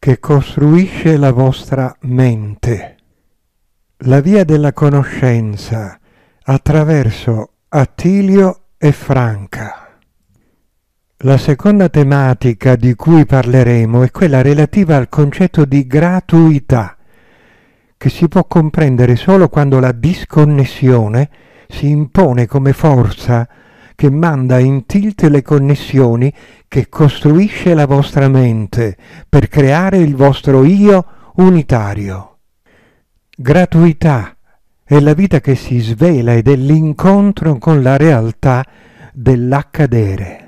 che costruisce la vostra mente. La via della conoscenza attraverso Attilio e Franca. La seconda tematica di cui parleremo è quella relativa al concetto di gratuità, che si può comprendere solo quando la disconnessione si impone come forza che manda in tilt le connessioni che costruisce la vostra mente per creare il vostro io unitario. Gratuità è la vita che si svela ed è l'incontro con la realtà dell'accadere.